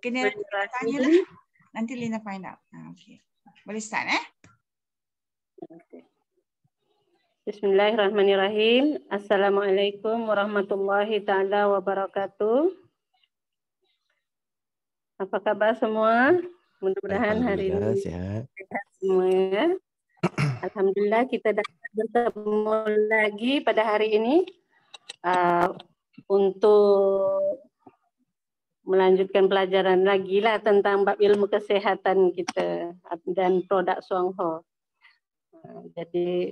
Kena tanya lah. Nanti Lina find out. Ah, okay. Boleh start eh. Bismillahirrahmanirrahim. Assalamualaikum warahmatullahi ta'ala wabarakatuh. Apa khabar semua? Mudah-mudahan hari ini sehat. sehat semua ya. Alhamdulillah kita dapat bertemu lagi pada hari ini uh, untuk melanjutkan pelajaran lagi lah tentang bab ilmu kesehatan kita dan produk Suangho. Nah, jadi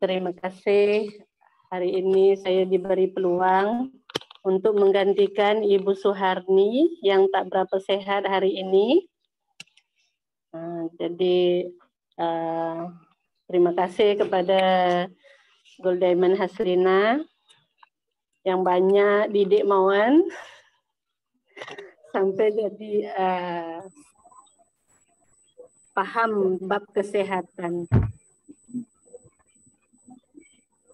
terima kasih hari ini saya diberi peluang untuk menggantikan Ibu Suharni yang tak berapa sehat hari ini. Nah, jadi eh, terima kasih kepada Gold Diamond Haslina yang banyak didik Mawan sampai jadi uh, paham bab kesehatan.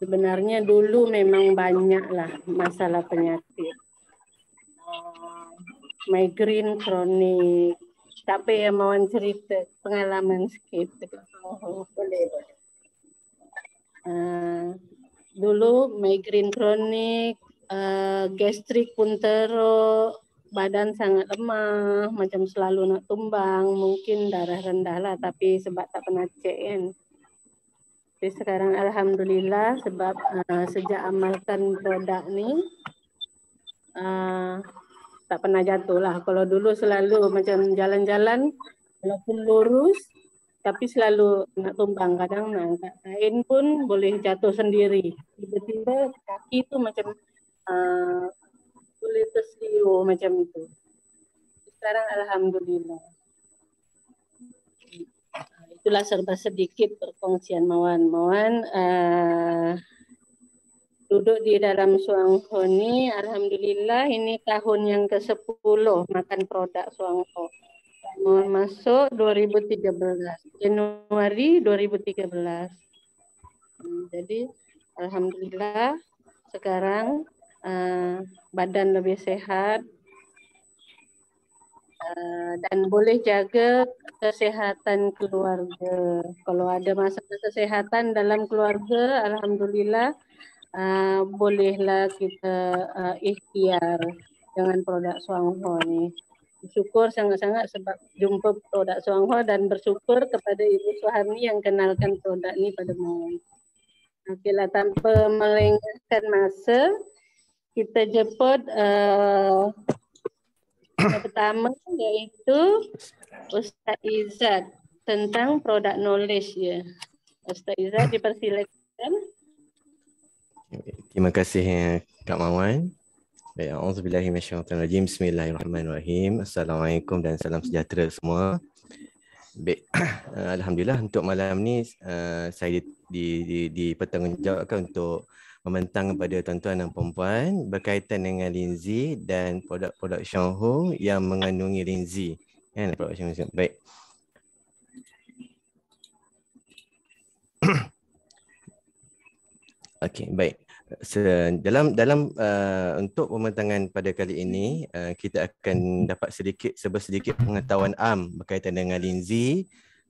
Sebenarnya dulu memang banyaklah masalah penyakit. Migrain kronik. Tapi yang mau cerita pengalaman sedikit. boleh, boleh. Uh, dulu migrain kronik, uh, eh, gastrik puntero, badan sangat lemah, macam selalu nak tumbang, mungkin darah rendah lah tapi sebab tak pernah cek kan. Tapi sekarang Alhamdulillah sebab uh, sejak amalkan produk ni, uh, tak pernah jatuh lah. Kalau dulu selalu macam jalan-jalan, walaupun lurus, tapi selalu nak tumbang. Kadang nak angkat kain pun boleh jatuh sendiri. Tiba-tiba kaki tu macam uh, kulitus liu macam itu sekarang alhamdulillah itulah serba sedikit perkongsian mawan mawan uh, duduk di dalam suangkoni ini alhamdulillah ini tahun yang ke 10 makan produk suangho mau masuk 2013 Januari 2013 hmm, jadi alhamdulillah sekarang Eh, badan lebih sehat uh, dan boleh jaga kesehatan keluarga. Kalau ada masalah kesehatan dalam keluarga, alhamdulillah uh, bolehlah kita uh, ikhtiar dengan produk Swangho ni. Bersyukur sangat-sangat sebab jumpa produk Swangho dan bersyukur kepada Ibu suhani yang kenalkan produk ni pada mau. Okeylah tanpa melengahkan masa, kita jemput uh, eh, pertama yaitu Ustaz Izzat tentang produk knowledge ya. Ustaz Izzat dipersilakan. Terima kasih eh, Kak Mawan. Baik, auzubillahi minasyaitanirrajim. Bismillahirrahmanirrahim. Assalamualaikum dan salam sejahtera semua. Baik. Eh, Alhamdulillah untuk malam ni uh, saya di, di, di, dipertanggungjawabkan untuk membentang kepada tuan-tuan dan puan-puan berkaitan dengan Linzi dan produk-produk Xiong yang mengandungi Linzi. Kan? Produk Xiong Baik. Okey, baik. So, dalam dalam uh, untuk pembentangan pada kali ini, uh, kita akan dapat sedikit sebesar sedikit pengetahuan am berkaitan dengan Linzi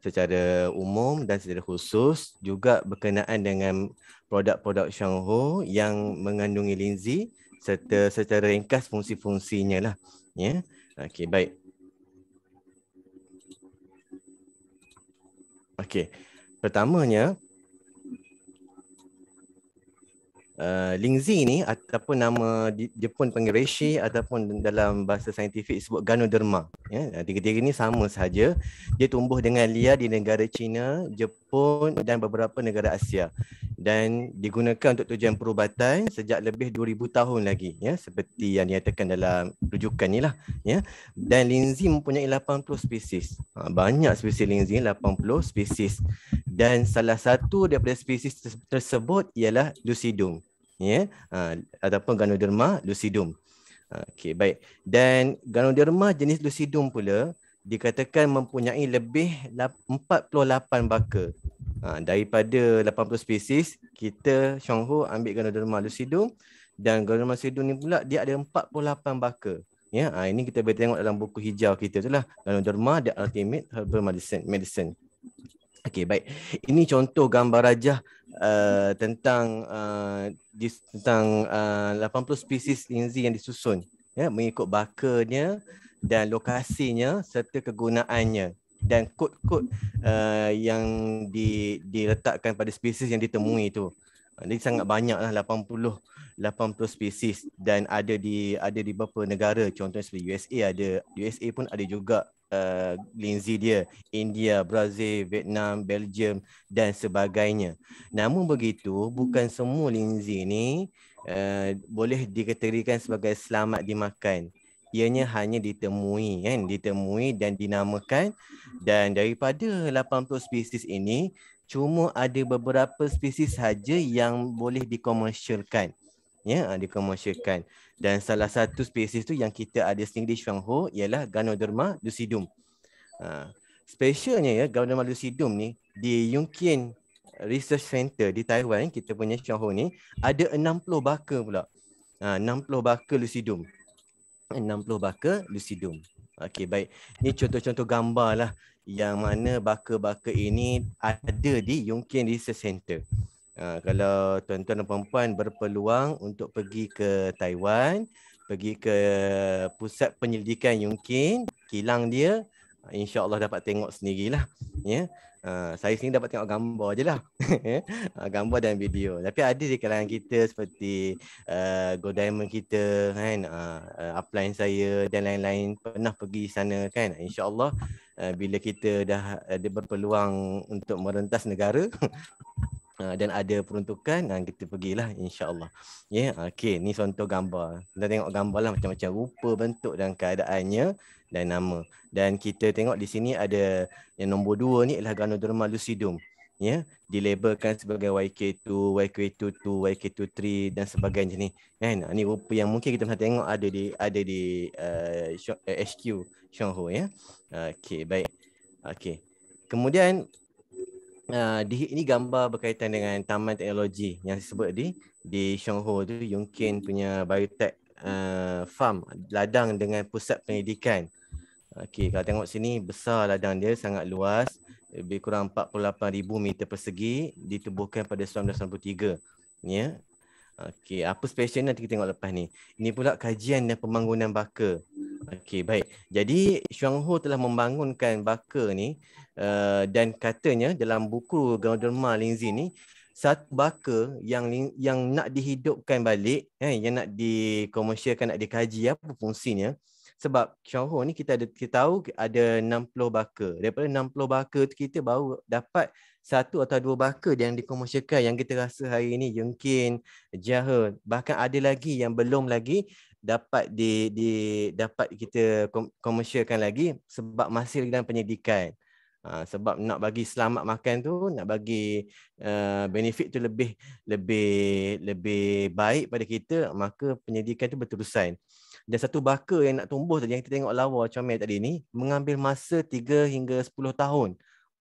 secara umum dan secara khusus juga berkenaan dengan produk-produk Shangho yang mengandungi linzi serta secara ringkas fungsi-fungsinya lah. Ya. Yeah. Okey, baik. Okay, Pertamanya, Eh, Lingzi ni ataupun nama Jepun pun panggil reishi ataupun dalam bahasa saintifik sebut ganoderma ya eh, tiga-tiga ni sama saja dia tumbuh dengan liar di negara China, Jepun dan beberapa negara Asia dan digunakan untuk tujuan perubatan sejak lebih 2000 tahun lagi ya seperti yang dinyatakan dalam rujukan ni lah ya dan linzi mempunyai 80 spesies ha, banyak spesies linzi 80 spesies dan salah satu daripada spesies tersebut ialah lucidum ya ha, ataupun ganoderma lucidum ha, okey baik dan ganoderma jenis lucidum pula dikatakan mempunyai lebih 48 bakal Ha, daripada 80 spesies, kita Xiongho ambil Ganoderma lucidum dan Ganoderma lucidum ni pula dia ada 48 bakar. Ya, ha, ini kita boleh tengok dalam buku hijau kita tu lah. Ganoderma the ultimate herbal medicine. medicine. Okey, baik. Ini contoh gambar rajah uh, tentang uh, dis, tentang uh, 80 spesies inzi yang disusun ya mengikut bakarnya dan lokasinya serta kegunaannya dan kod-kod uh, yang di, diletakkan pada spesies yang ditemui itu. Jadi eh, sangat banyaklah 80 80 spesies dan ada di ada di beberapa negara contohnya seperti USA ada USA pun ada juga uh, eh, lindsay dia India, Brazil, Vietnam, Belgium dan sebagainya. Namun begitu bukan semua lindsay ni uh, boleh dikategorikan sebagai selamat dimakan ianya hanya ditemui kan ditemui dan dinamakan dan daripada 80 spesies ini cuma ada beberapa spesies saja yang boleh dikomersialkan ya ah, dikomersialkan dan salah satu spesies tu yang kita ada sendiri di Shuangho ialah Ganoderma lucidum. Ha, specialnya ya Ganoderma lucidum ni di Yunkin Research Center di Taiwan kita punya Shuangho ni ada 60 bakar pula. Ha, ah, 60 bakar lucidum 60 baka lucidum. Okey, baik. Ini contoh-contoh gambar lah yang mana baka-baka ini ada di Yongkian Research Center. Uh, ha, kalau tuan-tuan dan puan-puan berpeluang untuk pergi ke Taiwan, pergi ke pusat penyelidikan Yongkian, kilang dia, ha, insya-Allah dapat tengok sendirilah. Ya. Yeah. Uh, saya sini dapat tengok gambar je lah uh, Gambar dan video Tapi ada di kalangan kita seperti uh, Gold Diamond kita kan uh, uh, Upline saya dan lain-lain Pernah pergi sana kan InsyaAllah uh, bila kita dah ada berpeluang Untuk merentas negara Ah, dan ada peruntukan dan ah, kita pergilah insyaallah. Ya, yeah, okey, ni contoh gambar. Kita tengok gambarlah macam-macam rupa, bentuk dan keadaannya dan nama. Dan kita tengok di sini ada yang nombor dua ni ialah Ganoderma lucidum. Ya, yeah, dilabelkan sebagai YK2, YK22, YK23 dan sebagainya ni. Kan? Ah, ni rupa yang mungkin kita pernah tengok ada di ada di uh, eh, HQ Shanghai ya. Yeah? Okey, baik. Okey. Kemudian uh, ini gambar berkaitan dengan taman teknologi yang disebut di di Shongho tu Yunkin punya biotech uh, farm ladang dengan pusat pendidikan. Okey, kalau tengok sini besar ladang dia sangat luas lebih kurang 48000 meter persegi ditubuhkan pada 1993. Ya. Yeah. Okey, apa special nanti kita tengok lepas ni. Ini pula kajian dan pembangunan bakar. Okey, baik. Jadi Xuang Ho telah membangunkan baka ni uh, dan katanya dalam buku Ganoderma Lingzi ni satu baka yang yang nak dihidupkan balik, eh, yang nak dikomersialkan, nak dikaji apa fungsinya. Sebab Xiong Ho ni kita ada kita tahu ada 60 baka. Daripada 60 baka tu kita baru dapat satu atau dua baka yang dikomersialkan yang kita rasa hari ini Yungkin, Jahe. Bahkan ada lagi yang belum lagi dapat di di dapat kita komersialkan lagi sebab masih dalam penyelidikan Ha, sebab nak bagi selamat makan tu nak bagi uh, benefit tu lebih lebih lebih baik pada kita maka penyelidikan tu berterusan. Dan satu bakar yang nak tumbuh tadi yang kita tengok lawa comel tadi ni mengambil masa 3 hingga 10 tahun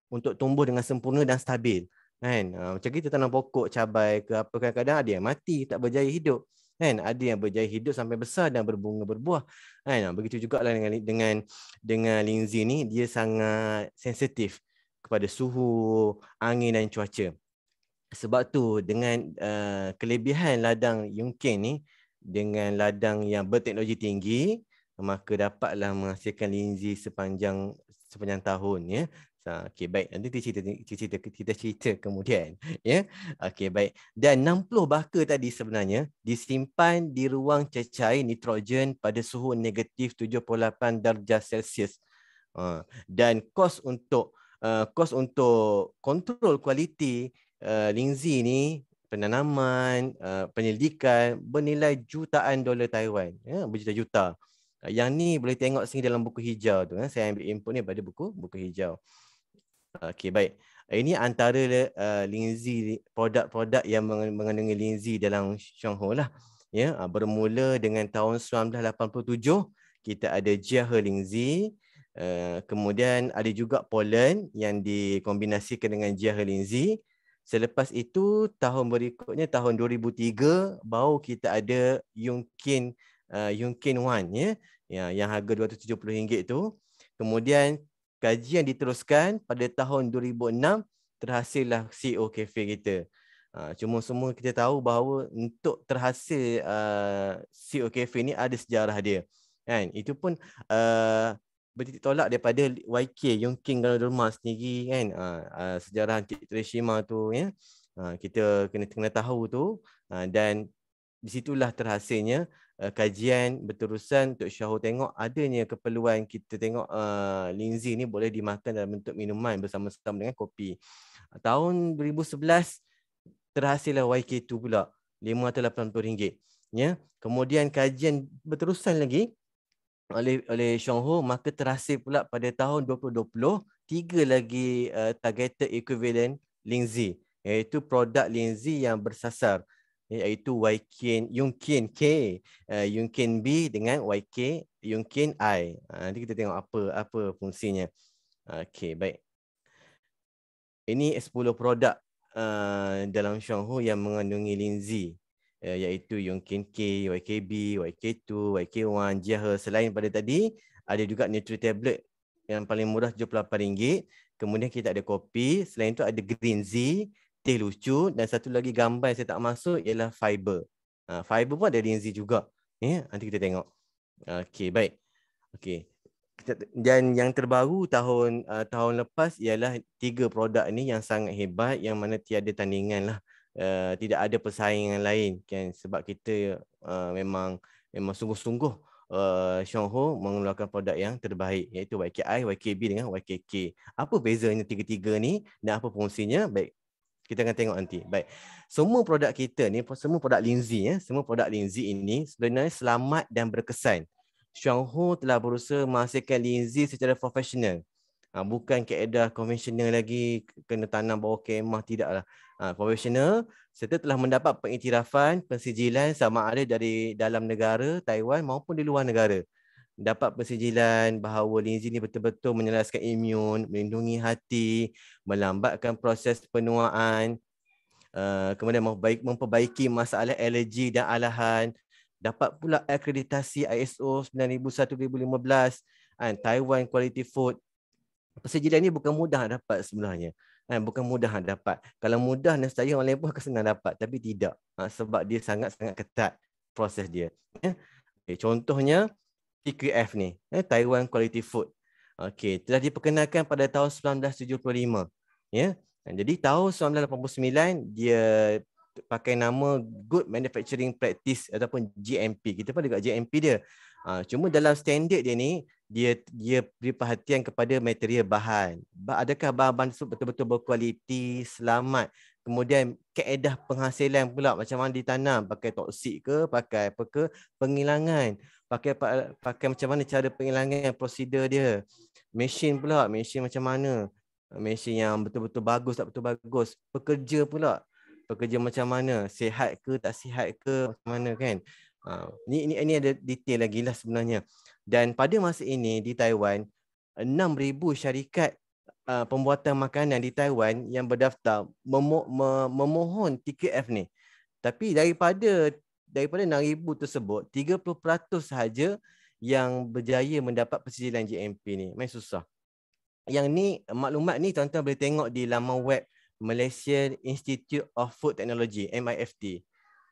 untuk tumbuh dengan sempurna dan stabil. Kan? Ha, macam kita tanam pokok cabai ke apa kadang-kadang ada yang mati tak berjaya hidup kan ada yang berjaya hidup sampai besar dan berbunga berbuah kan begitu juga lah dengan dengan dengan linzi ni dia sangat sensitif kepada suhu angin dan cuaca sebab tu dengan uh, kelebihan ladang Yunkin ni dengan ladang yang berteknologi tinggi maka dapatlah menghasilkan linzi sepanjang sepanjang tahun ya Okay baik nanti kita cerita kita cerita, kita cerita kemudian ya. Yeah? Okey baik. Dan 60 bakar tadi sebenarnya disimpan di ruang cecair nitrogen pada suhu negatif 78 darjah Celsius. Uh, dan kos untuk uh, kos untuk kontrol kualiti uh, lingzi ni penanaman uh, penyelidikan bernilai jutaan dolar Taiwan ya yeah? berjuta-juta. Yang ni boleh tengok sini dalam buku hijau tu. Saya ambil input ni pada buku buku hijau. Okey, baik. Ini antara uh, eh, Linzi produk-produk yang mengandungi Linzi dalam Xiongho lah. Ya, yeah, bermula dengan tahun 1987 kita ada Jiahe Linzi, uh, eh, kemudian ada juga Poland yang dikombinasikan dengan Jiahe Linzi. Selepas itu tahun berikutnya tahun 2003 baru kita ada Yunkin uh, eh, Yunkin One ya, yeah, yang harga RM270 tu. Kemudian Kaji yang diteruskan pada tahun 2006 terhasillah CEO kafe kita. Ha, cuma semua kita tahu bahawa untuk terhasil uh, CEO kafe ni ada sejarah dia. Kan? Itu pun uh, bertitik tolak daripada YK Yong King Gano Derma sendiri kan uh, uh, sejarah Kitreshima tu ya. Uh, kita kena kena tahu tu uh, dan disitulah terhasilnya uh, kajian berterusan untuk Syahur tengok adanya keperluan kita tengok uh, eh, linzi ni boleh dimakan dalam bentuk minuman bersama-sama dengan kopi. Tahun 2011 terhasillah YK2 pula RM580. Ya. Kemudian kajian berterusan lagi oleh oleh Shanghu maka terhasil pula pada tahun 2020 tiga lagi uh, targeted equivalent Lingzi iaitu produk Lingzi yang bersasar iaitu YK, Yunkin K, uh, eh, Yunkin B dengan YK Yunkin I. Uh, nanti kita tengok apa apa fungsinya. Okey, baik. Ini 10 produk uh, dalam Xiaohu yang mengandungi linzi uh, eh, iaitu Yunkin K, YKB, YK2, YK1, Jiahe. Selain pada tadi, ada juga Nutri Tablet yang paling murah RM78. Kemudian kita ada kopi. Selain itu ada Green Z, putih lucu dan satu lagi gambar yang saya tak masuk ialah fiber. Ha, fiber pun ada lensi juga. Ya, yeah, nanti kita tengok. Okey, baik. Okey. dan yang terbaru tahun uh, tahun lepas ialah tiga produk ni yang sangat hebat yang mana tiada tandingan lah. Uh, tidak ada persaingan lain kan sebab kita uh, memang memang sungguh-sungguh uh, Xiaohu mengeluarkan produk yang terbaik iaitu YKI, YKB dengan YKK. Apa bezanya tiga-tiga ni dan apa fungsinya? Baik, kita akan tengok nanti. Baik. Semua produk kita ni, semua produk Linzi ya, eh, semua produk Linzi ini sebenarnya selamat dan berkesan. Xiang Hu telah berusaha menghasilkan Linzi secara profesional. Ha, bukan keadaan konvensional lagi, kena tanam bawah kemah, tidaklah. Ha, profesional serta telah mendapat pengiktirafan, pensijilan sama ada dari dalam negara, Taiwan maupun di luar negara dapat persijilan bahawa Lingzi ni betul-betul menyelaraskan imun, melindungi hati, melambatkan proses penuaan, uh, kemudian memperbaiki, memperbaiki masalah alergi dan alahan, dapat pula akreditasi ISO 9001-2015, and Taiwan Quality Food. Persijilan ni bukan mudah dapat sebenarnya. Ha, bukan mudah dapat. Kalau mudah, nescaya orang lain pun akan senang dapat. Tapi tidak. Ha, sebab dia sangat-sangat ketat proses dia. Ya? Okay, eh, contohnya, TQF ni, eh, Taiwan Quality Food. Okey, telah diperkenalkan pada tahun 1975. Ya. Yeah. Jadi tahun 1989 dia pakai nama Good Manufacturing Practice ataupun GMP. Kita pun dekat GMP dia. Ha, cuma dalam standard dia ni dia dia beri perhatian kepada material bahan. Adakah bahan-bahan tersebut betul-betul berkualiti, selamat? Kemudian kaedah penghasilan pula macam mana ditanam, pakai toksik ke, pakai apa ke, pengilangan pakai pakai macam mana cara penghilangan prosedur dia mesin pula mesin macam mana mesin yang betul-betul bagus tak betul bagus pekerja pula pekerja macam mana sihat ke tak sihat ke macam mana kan ha, ni ni ini ada detail lagi lah sebenarnya dan pada masa ini di Taiwan 6000 syarikat uh, pembuatan makanan di Taiwan yang berdaftar memohon TKF ni tapi daripada daripada 6000 tersebut 30% sahaja yang berjaya mendapat persijilan JMP ni main susah yang ni maklumat ni tuan-tuan boleh tengok di laman web Malaysia Institute of Food Technology MIFT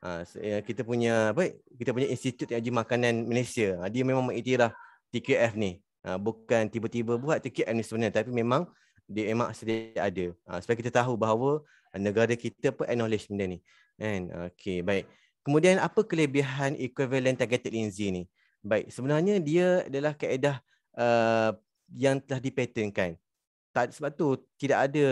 ha, eh, kita punya apa kita punya institut teknologi makanan Malaysia ha, dia memang mengiktiraf TQF ni ha, bukan tiba-tiba buat TQF ni sebenarnya tapi memang dia memang sedia ada ha, supaya kita tahu bahawa negara kita pun acknowledge benda ni kan okey baik Kemudian apa kelebihan equivalent targeted lensy ni? Baik, sebenarnya dia adalah kaedah uh, yang telah dipatenkan. Tak, sebab tu tidak ada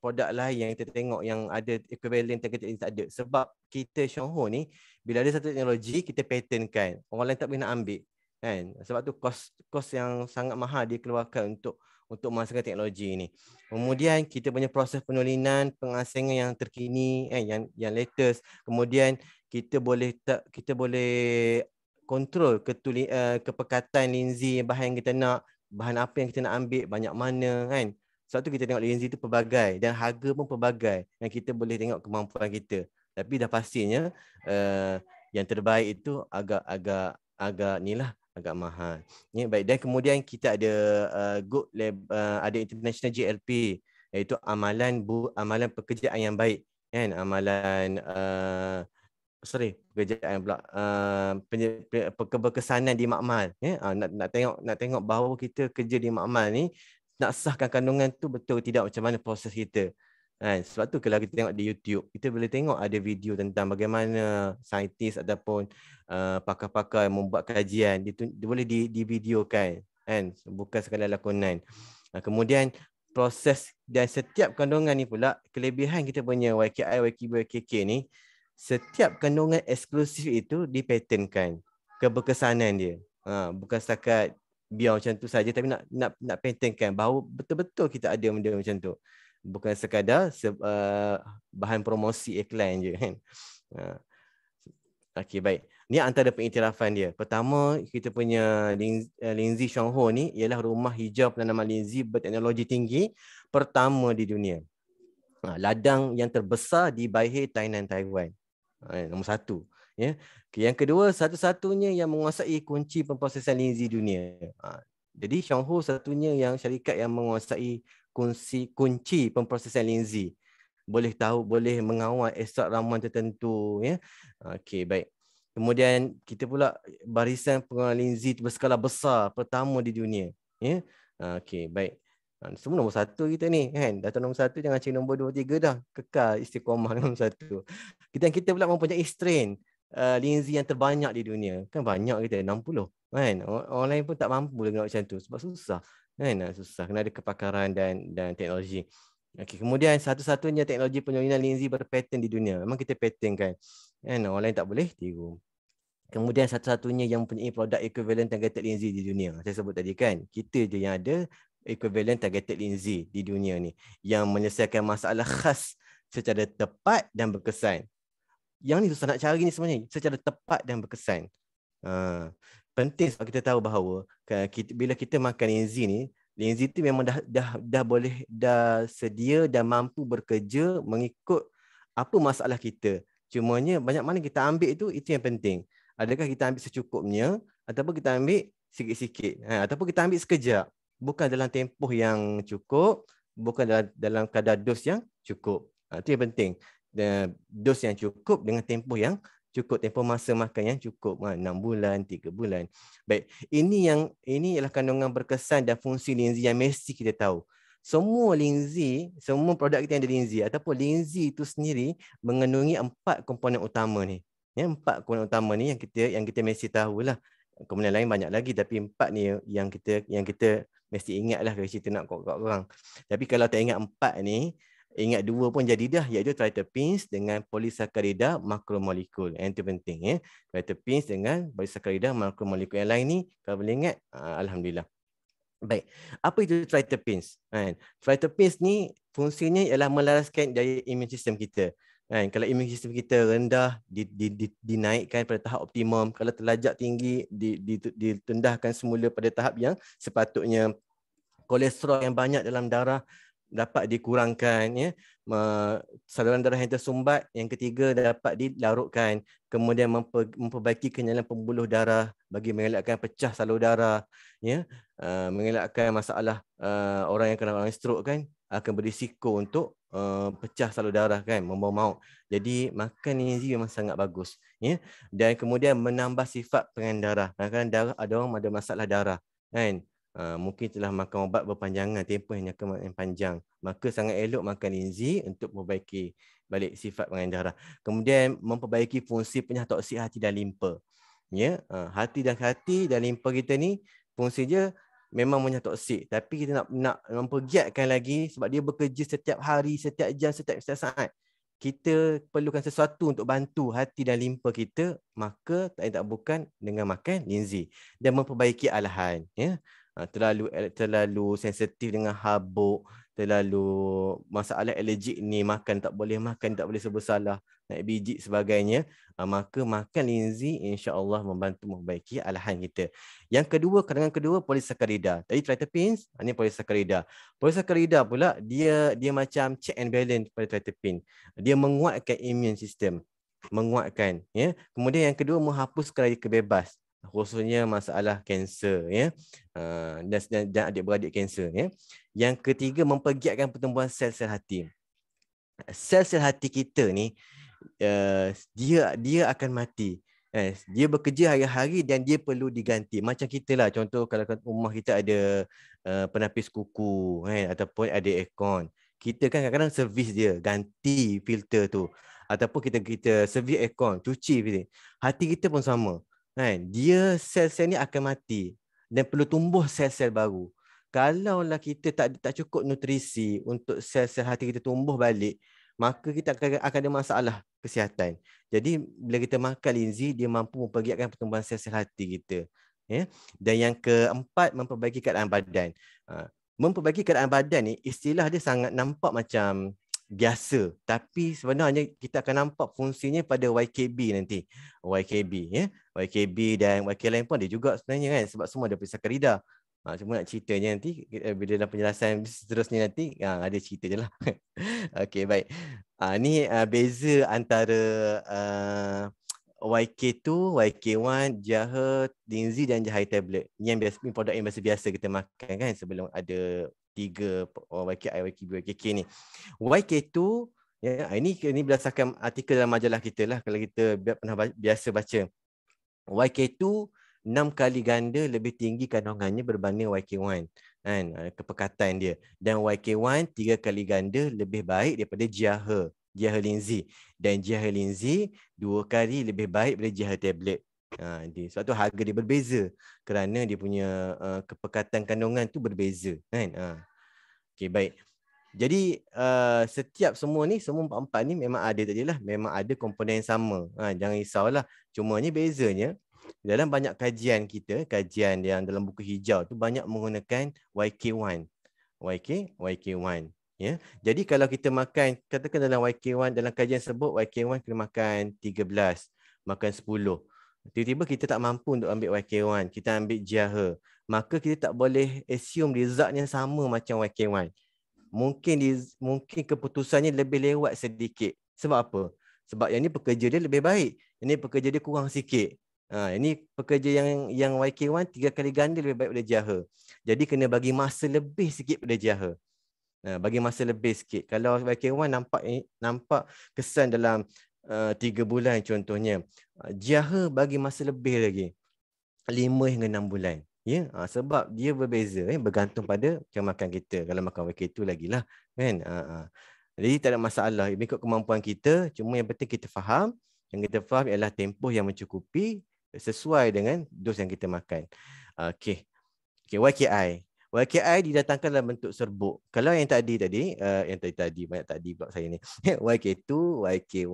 produk lain yang kita tengok yang ada equivalent targeted lensy tak ada. Sebab kita Xiaohu ni bila ada satu teknologi kita patenkan. Orang lain tak boleh nak ambil. Kan? Sebab tu kos kos yang sangat mahal dia keluarkan untuk untuk menghasilkan teknologi ini. Kemudian kita punya proses penulinan, pengasingan yang terkini, eh, yang yang latest. Kemudian kita boleh tak kita boleh kontrol ketuli, uh, kepekatan lensi bahan yang kita nak bahan apa yang kita nak ambil banyak mana kan sebab tu kita tengok lensi tu pelbagai dan harga pun pelbagai dan kita boleh tengok kemampuan kita tapi dah pastinya uh, yang terbaik itu agak agak agak nilah agak mahal ni yeah, baik dan kemudian kita ada uh, good lab uh, ada international GLP iaitu amalan bu, amalan pekerjaan yang baik kan amalan uh, sorry pekerjaan eh, pula uh, penye, penye, berkesanan di makmal ya yeah? uh, nak nak tengok nak tengok bahawa kita kerja di makmal ni nak sahkan kandungan tu betul tidak macam mana proses kita kan uh, sebab tu kalau kita tengok di YouTube kita boleh tengok ada video tentang bagaimana saintis ataupun uh, pakar-pakar yang membuat kajian dia, dia boleh di di videokan kan uh, bukan sekadar lakonan uh, kemudian proses dan setiap kandungan ni pula kelebihan kita punya YKI YKB YKK ni setiap kandungan eksklusif itu dipatenkan keberkesanan dia. Ha, bukan setakat biar macam tu saja tapi nak nak nak patenkan bahawa betul-betul kita ada benda macam tu. Bukan sekadar se, uh, bahan promosi iklan je kan. Ha. Okey baik. Ni antara pengiktirafan dia. Pertama, kita punya eh, Lindsay Shangho ni ialah rumah hijau penanaman Lindsay berteknologi tinggi pertama di dunia. Ha, ladang yang terbesar di Baihe, Tainan, Taiwan. Ha, nombor satu. Ya. Okay. Yang kedua, satu-satunya yang menguasai kunci pemprosesan lensi dunia. Ha, jadi Xiaohu satunya yang syarikat yang menguasai kunci kunci pemprosesan lensi. Boleh tahu, boleh mengawal ekstrak ramuan tertentu. Ya. Okey, baik. Kemudian kita pula barisan pengawal lensi berskala besar pertama di dunia. Ya. Ha, okey, baik. Ha, semua nombor satu kita ni kan. Dah nombor satu jangan cari nombor dua, tiga dah. Kekal istiqomah nombor satu. Kita, yang kita pula mempunyai strain. Uh, Linzi yang terbanyak di dunia. Kan banyak kita, 60. Kan? Orang lain pun tak mampu dengan macam tu. Sebab susah. Kan? Ha, susah. Kena ada kepakaran dan dan teknologi. Okay. Kemudian satu-satunya teknologi penyelidikan Linzi berpatern di dunia. Memang kita patent kan. kan? Orang lain tak boleh tiru. Kemudian satu-satunya yang mempunyai produk equivalent targeted Linzi di dunia. Saya sebut tadi kan. Kita je yang ada equivalent targeted Lin di dunia ni yang menyelesaikan masalah khas secara tepat dan berkesan. Yang ni susah nak cari ni sebenarnya secara tepat dan berkesan. Uh, penting sebab kita tahu bahawa kita, bila kita makan Lin ni, Lin Z tu memang dah, dah dah boleh dah sedia dan mampu bekerja mengikut apa masalah kita. Cuma Cumanya banyak mana kita ambil itu itu yang penting. Adakah kita ambil secukupnya ataupun kita ambil sikit-sikit ha, ataupun kita ambil sekejap bukan dalam tempoh yang cukup, bukan dalam, dalam kadar dos yang cukup. Ha, itu yang penting. The dos yang cukup dengan tempoh yang cukup tempoh masa makan yang cukup ha, 6 bulan 3 bulan baik ini yang ini ialah kandungan berkesan dan fungsi linzi yang mesti kita tahu semua linzi semua produk kita yang ada linzi ataupun linzi itu sendiri mengandungi empat komponen utama ni ya empat komponen utama ni yang kita yang kita mesti tahulah kemudian lain banyak lagi tapi empat ni yang kita yang kita mesti ingatlah kalau cerita nak kau-kau orang. Tapi kalau tak ingat empat ni, ingat dua pun jadi dah iaitu triterpenes dengan polisakarida makromolekul. Yang itu penting ya. Eh? Triterpenes dengan polisakarida makromolekul. Yang lain ni kalau boleh ingat ah, alhamdulillah. Baik. Apa itu triterpenes? Kan? Triterpenes ni fungsinya ialah melaraskan daya imun sistem kita kan kalau imun sistem kita rendah di, di, di, dinaikkan pada tahap optimum kalau telajak tinggi di, di, di, ditendahkan semula pada tahap yang sepatutnya kolesterol yang banyak dalam darah dapat dikurangkan ya saluran darah yang tersumbat yang ketiga dapat dilarutkan kemudian memperbaiki kenyalan pembuluh darah bagi mengelakkan pecah salur darah ya eh, mengelakkan masalah eh, orang yang kena orang stroke kan akan berisiko untuk Eh, pecah salur darah kan membawa maut. Jadi makan energi memang sangat bagus ya. Dan kemudian menambah sifat pengen darah. Kan darah ada orang ada masalah darah kan. Uh, mungkin telah makan ubat berpanjangan tempoh yang jangka yang panjang maka sangat elok makan inzi untuk memperbaiki balik sifat pengen darah kemudian memperbaiki fungsi penyah toksik hati dan limpa ya yeah? uh, hati dan hati dan limpa kita ni fungsi dia memang macam toksik tapi kita nak nak mempergiatkan lagi sebab dia bekerja setiap hari setiap jam setiap, setiap saat kita perlukan sesuatu untuk bantu hati dan limpa kita maka tak tak bukan dengan makan ninzi dan memperbaiki alahan ya ha, terlalu eh, terlalu sensitif dengan habuk terlalu masalah alergik ni makan tak boleh makan tak boleh sebesalah naik biji sebagainya uh, maka makan linzi insyaallah membantu membaiki alahan kita yang kedua kandungan kedua polisakarida tadi tritepins ah, ini polisakarida polisakarida pula dia dia macam check and balance pada tritepin dia menguatkan imun sistem, menguatkan ya kemudian yang kedua menghapuskan radikal bebas khususnya masalah kanser ya ah, dan dan, dan adik-beradik kanser ya yang ketiga mempergiatkan pertumbuhan sel-sel hati sel-sel hati kita ni uh, dia dia akan mati. Yes. Eh, dia bekerja hari-hari dan dia perlu diganti. Macam kita lah, contoh kalau rumah kita ada uh, penapis kuku kan, ataupun ada aircon. Kita kan kadang-kadang servis dia, ganti filter tu. Ataupun kita kita servis aircon, cuci. Filter. Hati kita pun sama. Kan. Dia sel-sel ni akan mati dan perlu tumbuh sel-sel baru. Kalaulah kita tak tak cukup nutrisi untuk sel-sel hati kita tumbuh balik, maka kita akan, akan ada masalah kesihatan. Jadi bila kita makan linzi, dia mampu mempergiatkan pertumbuhan sel-sel hati kita. Ya? Dan yang keempat, memperbaiki keadaan badan. Ha. Memperbaiki keadaan badan ni, istilah dia sangat nampak macam biasa. Tapi sebenarnya kita akan nampak fungsinya pada YKB nanti. YKB. Ya? YKB dan YK lain pun ada juga sebenarnya kan. Sebab semua ada pisah kerida. Ha, cuma nak ceritanya nanti eh, bila dalam penjelasan seterusnya nanti ha, ada cerita je lah. okay baik. Ha, ni uh, beza antara uh, ha, YK2, YK1, Jaha, Dinzi dan Jahai Tablet. Ni yang biasa, produk yang biasa-biasa kita makan kan sebelum ada tiga YKI, YKB, YKK ni. YK2 ya yeah, ha, ini ini berdasarkan artikel dalam majalah kita lah kalau kita biasa baca YK2 enam kali ganda lebih tinggi kandungannya berbanding YK1 kan eh, kepekatan dia dan YK1 tiga kali ganda lebih baik daripada Jiahe Jiahe Linzi dan Jiahe Linzi dua kali lebih baik daripada Jiahe tablet ha dia sebab tu harga dia berbeza kerana dia punya uh, kepekatan kandungan tu berbeza kan ha okay baik jadi uh, setiap semua ni semua empat-empat ni memang ada tak lah memang ada komponen yang sama ha jangan cuma ni bezanya dalam banyak kajian kita, kajian yang dalam buku hijau tu banyak menggunakan YK1. YK, YK1. Ya. Jadi kalau kita makan, katakan dalam YK1, dalam kajian sebut YK1 kena makan 13, makan 10. Tiba-tiba kita tak mampu untuk ambil YK1, kita ambil jahe. Maka kita tak boleh assume result yang sama macam YK1. Mungkin di, mungkin keputusannya lebih lewat sedikit. Sebab apa? Sebab yang ni pekerja dia lebih baik. Ini pekerja dia kurang sikit. Ha, ini pekerja yang yang YK1 tiga kali ganda lebih baik pada jaha. Jadi kena bagi masa lebih sikit pada jaha. Ha, bagi masa lebih sikit. Kalau YK1 nampak eh, nampak kesan dalam uh, tiga bulan contohnya. Ha, jaha bagi masa lebih lagi. Lima hingga enam bulan. Ya, ha, sebab dia berbeza eh, bergantung pada macam makan kita. Kalau makan YK2 lagi lah. Kan? Ha, ha. Jadi tak ada masalah. Ikut kemampuan kita. Cuma yang penting kita faham. Yang kita faham ialah tempoh yang mencukupi sesuai dengan dos yang kita makan. Okey. Okey, YKI. YKI didatangkan dalam bentuk serbuk. Kalau yang tadi tadi, uh, yang tadi tadi banyak tadi blok saya ni. YK2, YK1,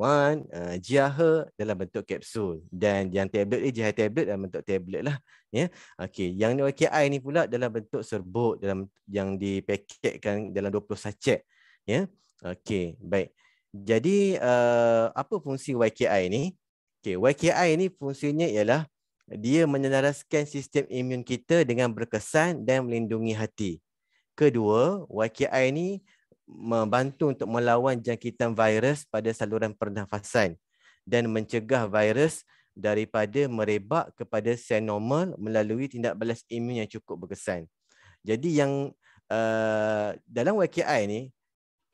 uh, jahe dalam bentuk kapsul dan yang tablet ni jahe tablet dalam bentuk tablet lah. Ya. Yeah. Okey, yang ni YKI ni pula dalam bentuk serbuk dalam yang dipaketkan dalam 20 sachet. Ya. Yeah. Okey, baik. Jadi uh, apa fungsi YKI ni? Okay, YKI ni fungsinya ialah dia menyelaraskan sistem imun kita dengan berkesan dan melindungi hati. Kedua, YKI ni membantu untuk melawan jangkitan virus pada saluran pernafasan dan mencegah virus daripada merebak kepada sel normal melalui tindak balas imun yang cukup berkesan. Jadi yang uh, dalam YKI ni,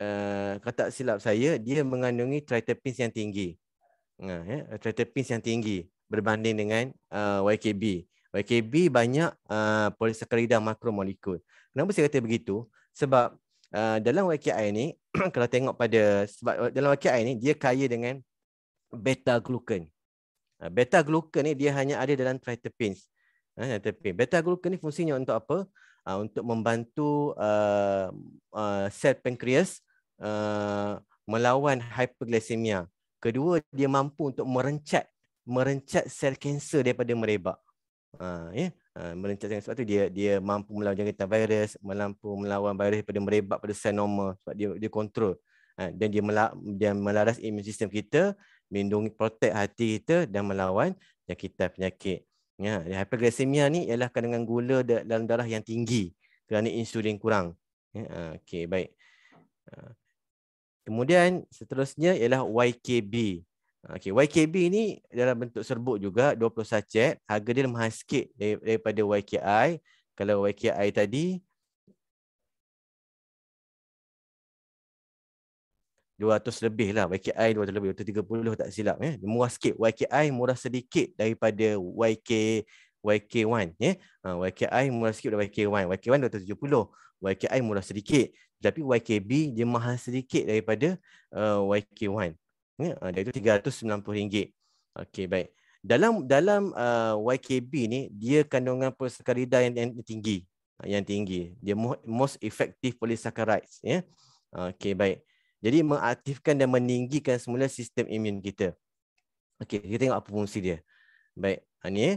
uh, kata silap saya, dia mengandungi triterpenes yang tinggi uh, yeah, threat pins yang tinggi berbanding dengan uh, YKB. YKB banyak uh, polisakarida makromolekul. Kenapa saya kata begitu? Sebab uh, dalam YKI ni kalau tengok pada sebab uh, dalam YKI ni dia kaya dengan beta glucan. Uh, beta glucan ni dia hanya ada dalam tritepins. Ha, Beta glucan ni fungsinya untuk apa? Ha, untuk membantu uh, uh, sel pankreas uh, melawan hyperglycemia. Uh, Kedua, dia mampu untuk merencat merencat sel kanser daripada merebak. Ha, ya. Ha, merencat sel sebab tu dia dia mampu melawan jangkitan virus, mampu melawan virus daripada merebak pada sel normal sebab dia dia kontrol. Ha, dan dia melak, dia melaras imun sistem kita, melindungi protect hati kita dan melawan jangkitan penyakit. Ya, yeah. ni ialah kandungan gula dalam darah yang tinggi kerana insulin kurang. Ya, ha, okey, baik. Ha. Kemudian seterusnya ialah YKB. Okay, YKB ni dalam bentuk serbuk juga 20 sachet, harga dia mahal sikit daripada YKI. Kalau YKI tadi 200 lebih lah, YKI 200 lebih, 230 tak silap ya. Dia murah sikit, YKI murah sedikit daripada YK YK1 ya. YKI murah sikit daripada YK1. YK1 270. YKI murah sedikit tapi YKB dia mahal sedikit daripada uh, YK1 ya yeah? Uh, dia itu 390 ringgit okey baik dalam dalam uh, YKB ni dia kandungan polisakarida yang, yang tinggi uh, yang tinggi dia most effective polisakarides ya okey baik jadi mengaktifkan dan meninggikan semula sistem imun kita okey kita tengok apa fungsi dia baik ini uh, eh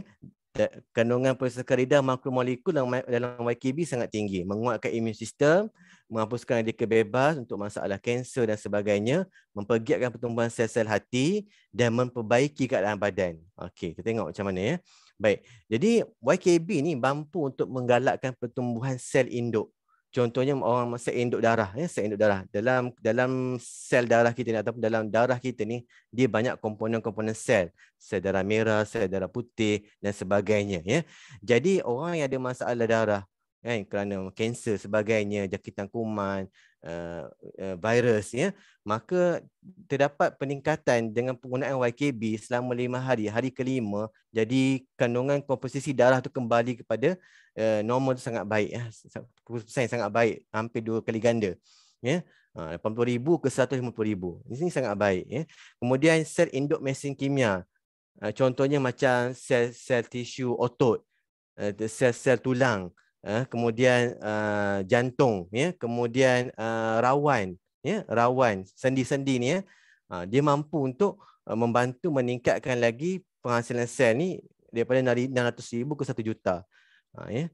kandungan polisakarida makromolekul dalam, dalam YKB sangat tinggi menguatkan imun sistem menghapuskan radikal bebas untuk masalah kanser dan sebagainya mempergiatkan pertumbuhan sel-sel hati dan memperbaiki keadaan badan okey kita tengok macam mana ya baik jadi YKB ni mampu untuk menggalakkan pertumbuhan sel induk contohnya orang masa induk darah ya seendok darah dalam dalam sel darah kita ni ataupun dalam darah kita ni dia banyak komponen-komponen sel sel darah merah sel darah putih dan sebagainya ya jadi orang yang ada masalah darah kan kerana kanser sebagainya jangkitan kuman uh, uh, virus ya maka terdapat peningkatan dengan penggunaan YKB selama lima hari hari kelima jadi kandungan komposisi darah tu kembali kepada uh, normal tu sangat baik ya keputusan yang sangat baik hampir dua kali ganda ya ha, puluh ribu ke satu lima puluh ribu. ini sangat baik ya kemudian sel induk mesin kimia uh, contohnya macam sel sel tisu otot uh, sel sel tulang Ha, kemudian eh, jantung ya kemudian eh, rawan ya rawan sendi-sendi ni ya ha, dia mampu untuk eh, membantu meningkatkan lagi penghasilan sel ni daripada 600,000 ke 1 juta ha, ya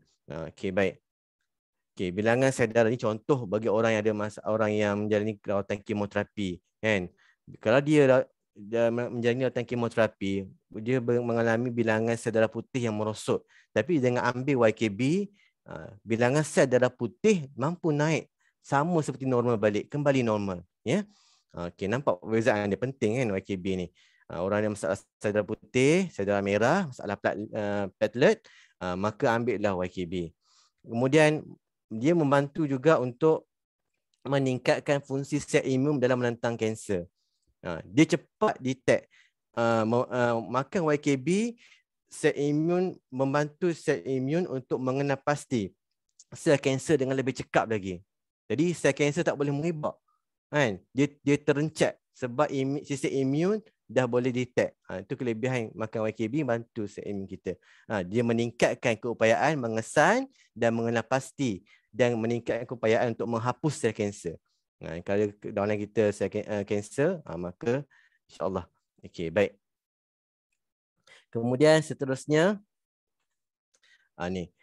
okey baik okey bilangan sel darah ni contoh bagi orang yang ada masa orang yang menjalani rawatan kemoterapi kan kalau dia menjalani rawatan kemoterapi dia mengalami bilangan sel darah putih yang merosot tapi dengan ambil YKB Ha, bilangan sel darah putih mampu naik sama seperti normal balik kembali normal ya ha, okey nampak perbezaan yang penting kan YKB ni ha, orang yang masalah sel darah putih sel darah merah masalah plat, uh, platelet uh, maka lah YKB kemudian dia membantu juga untuk meningkatkan fungsi sel imun dalam menentang kanser uh, dia cepat detect uh, uh, makan YKB sel imun membantu sel imun untuk mengenal pasti sel kanser dengan lebih cekap lagi. Jadi sel kanser tak boleh mengibak. Kan? Dia dia terencat sebab imi sistem imun dah boleh detect. Ha, itu kelebihan makan YKB bantu sel imun kita. Ha, dia meningkatkan keupayaan mengesan dan mengenal pasti dan meningkatkan keupayaan untuk menghapus sel kanser. Ha, kalau dalam kita sel kanser, eh, ha, maka insyaAllah. Okey, baik. Kemudian seterusnya ah ni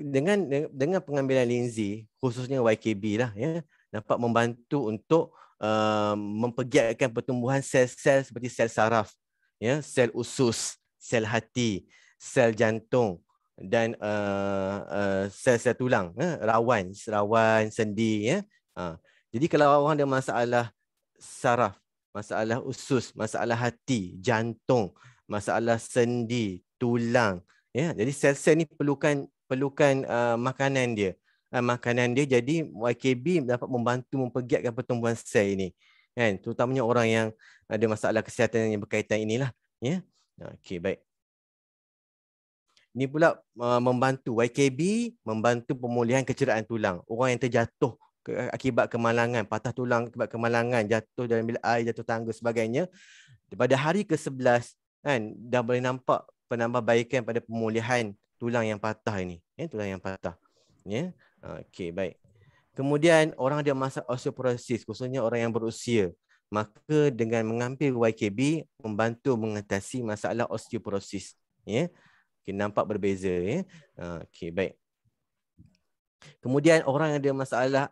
dengan dengan pengambilan linzi khususnya YKB lah ya dapat membantu untuk uh, ah, mempegiatkan pertumbuhan sel-sel seperti sel saraf ya sel usus sel hati sel jantung dan uh, uh, sel-sel tulang ya rawan rawan sendi ya uh, jadi kalau orang ada masalah saraf masalah usus masalah hati jantung masalah sendi tulang ya jadi sel-sel ni perlukan perlukan uh, makanan dia uh, makanan dia jadi YKB dapat membantu mempegiatkan pertumbuhan sel ini kan terutamanya orang yang ada masalah kesihatan yang berkaitan inilah ya okey baik ini pula uh, membantu YKB membantu pemulihan kecederaan tulang orang yang terjatuh ke, akibat kemalangan patah tulang akibat kemalangan jatuh dalam bilik air jatuh tangga sebagainya pada hari ke-11 kan dah boleh nampak penambahbaikan pada pemulihan tulang yang patah ini ya tulang yang patah ya okey baik kemudian orang ada masa osteoporosis khususnya orang yang berusia maka dengan mengambil YKB membantu mengatasi masalah osteoporosis ya okay, nampak berbeza ya okey baik kemudian orang yang ada masalah